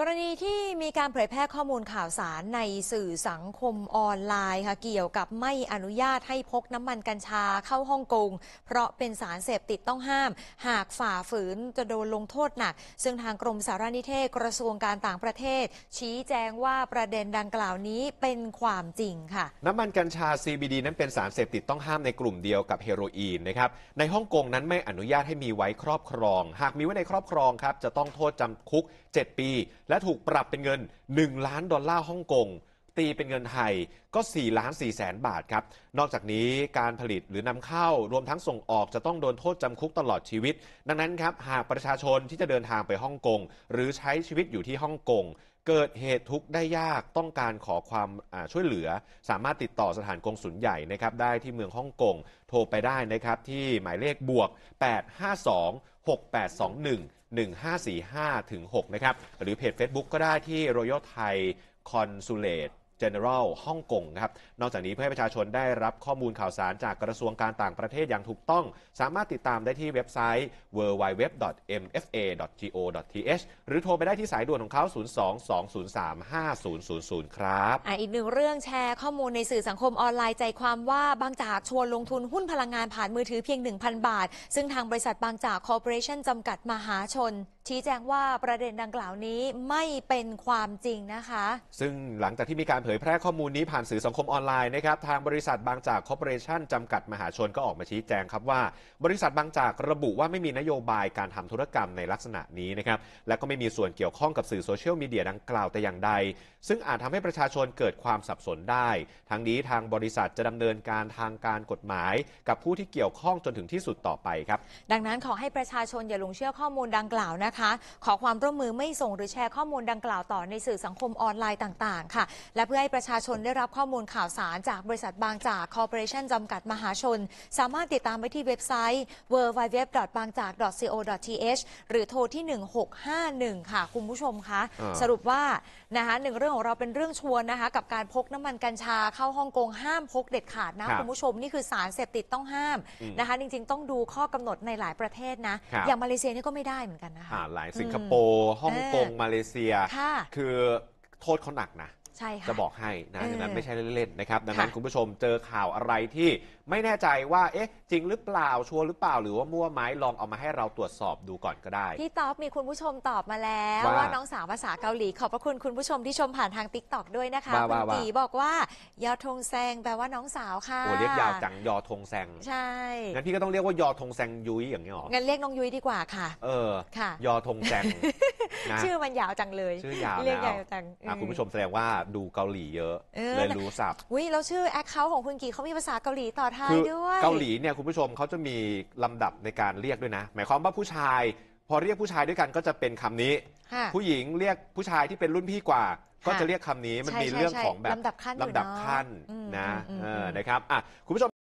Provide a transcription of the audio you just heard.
กรณีที่มีการเผยแพร่ข้อมูลข่าวสารในสื่อสังคมออนไลน์ค่ะเกี่ยวกับไม่อนุญาตให้พกน้ำมันกัญชาเข้าฮ่องกงเพราะเป็นสารเสพติดต้องห้าม หากฝ่าฝืนจะโดนลงโทษหนัก ซึ่งทางกรมสารนิเทศกระทรวงการต่างประเทศ ชี้แจงว่าประเด็นดังกล่าวนี้เป็นความจริงค่ะ น้ำมันกัญชา CBD นั้นเป็นสารเสพติดต้องห้ามในกลุ่มเดียวกับเฮโรอีนนะครับในฮ่องกงนั้นไม่อนุญาตให้มีไว้ครอบครอง หากมีไว้ในครอบครองครับจะต้องโทษจำคุก 7 ปีและถูกปรับเป็นเงิน 1 ล้านดอลลาร์ฮ่องกงตีเป็นเงินไทยก็4ล้าน4แสนบาทครับ นอกจากนี้การผลิตหรือนำเข้ารวมทั้งส่งออกจะต้องโดนโทษจำคุกตลอดชีวิต ดังนั้นครับ หากประชาชนที่จะเดินทางไปฮ่องกงหรือใช้ชีวิตอยู่ที่ฮ่องกงเกิดเหตุทุกข์ได้ยากต้องการขอความช่วยเหลือ สามารถติดต่อสถานกงสุลใหญ่นะครับได้ที่เมืองฮ่องกงโทรไปได้นะครับที่หมายเลขบวก852 6821 1545ถึง6นะครับหรือเพจ Facebook ก็ได้ที่ Royal Thai Consulate General ฮ่องกงนะครับ นอกจากนี้เพื่อให้ประชาชนได้รับข้อมูลข่าวสารจากกระทรวงการต่างประเทศอย่างถูกต้อง สามารถติดตามได้ที่เว็บไซต์ www.mfa.go.th หรือโทรไปได้ที่สายด่วนของเขา 022-203-5000 ครับออีกหนึ่งเรื่องแชร์ข้อมูลในสื่อสังคมออนไลน์ ใจความว่าบางจากชวนลงทุนหุ้นพลังงานผ่านมือถือเพียง 1,000 บาท ซึ่งทางบริษัทบางจากคอร์ปอเรชั่นจำกัดมหาชนชี้แจงว่าประเด็นดังกล่าวนี้ไม่เป็นความจริงนะคะ ซึ่งหลังจากที่มีการเผยแพร่ข้อมูลนี้ผ่านสื่อสังคมออนไลน์นะครับ ทางบริษัทบางจากคอร์ปอเรชั่นจำกัดมหาชนก็ออกมาชี้แจงครับว่า บริษัทบางจากระบุว่าไม่มีนโยบายการทำธุรกรรมในลักษณะนี้นะครับ และก็ไม่มีส่วนเกี่ยวข้องกับสื่อโซเชียลมีเดียดังกล่าวแต่อย่างใด ซึ่งอาจทำให้ประชาชนเกิดความสับสนได้ ทั้งนี้ทางบริษัทจะดำเนินการทางการกฎหมาย กับผู้ที่เกี่ยวข้องจนถึงที่สุดต่อไปครับดังนั้นขอให้ประชาชนอย่าหลงเชื่อข้อมูลดังกล่าวนะคะคะขอความร่วมมือไม่ส่งหรือแชร์ข้อมูลดังกล่าวต่อในสื่อสังคมออนไลน์ต่างๆ ค่ะและเพื่อให้ประชาชนได้รับข้อมูลข่าวสารจากบริษัทบางจากคอร์ปอเรชั่นจำกัดมหาชน สามารถติดตามไปที่เว็บไซต์ www.bang j a k .co.th หรือโทรที่ 1651 ค่ะ คุณผู้ชมคะสรุปว่านะคะหนึ่งเรื่องของเราเป็นเรื่องชวนนะคะ กับการพกน้ำมันกัญชาเข้าฮ่องกงห้ามพกเด็ดขาดนะคุณผู้ชมนี่คือสารเสพติดต้องห้ามนะคะ จริงๆ ต้องดูข้อกำหนดในหลายประเทศนะอย่างมาเลเซียนี่ก็ไม่ได้เหมือนกันนะคะดหลายสิงคโปร์ฮ่องกงมาเลเซียคือโทษเขาหนักนะ ใช่ค่ะ จะบอกให้นะดังนั้นไม่ใช่เล่นๆนะครับ ดังนั้นคุณผู้ชมเจอข่าวอะไรที่ไม่แน่ใจว่าเอ๊ะจริงหรือเปล่าชัวร์หรือเปล่าหรือว่ามั่วไหมลองเอามาให้เราตรวจสอบดูก่อนก็ได้พี่ต๊อบมีคุณผู้ชมตอบมาแล้วว่าน้องสาวภาษาเกาหลี ขอบพระคุณคุณผู้ชมที่ชมผ่านทางติ๊กต็อกด้วยนะคะคุณวตีบอกว่ายอทงแซงแปลว่าน้องสาวค่ะโอ้เรียกยาวจัง ยอทงแซงใช่งั้นพี่ก็ต้องเรียกว่ายอทงแซงยุ้ยอย่างนี้หรองั้นเรียกน้องยุ้ยดีกว่าค่ะ เออค่ะ ยอทงแซงชื่อมันยาวจังเลยชื่อยาวเรียกยาวแล้วจังคุณผู้ชมแสดงว่าดูเกาหลีเยอะเลยรู้ศัพท์วิเราชื่อแอคเคาท์ของคุณกีเขามีภาษาเกาหลีต่อทยคือด้วยเกาหลีเนี่ยคุณผู้ชมเขาจะมีลำดับในการเรียกด้วยนะ หมายความว่าผู้ชายพอเรียกผู้ชายด้วยกันก็จะเป็นคำนี้ ผู้หญิงเรียกผู้ชายที่เป็นรุ่นพี่กว่า ก็จะเรียกคำนี้มันมีเรื่องของแบบลำดับขั้นลำดับนะขั้นนะนะครับอ่ะคุณผู้ชม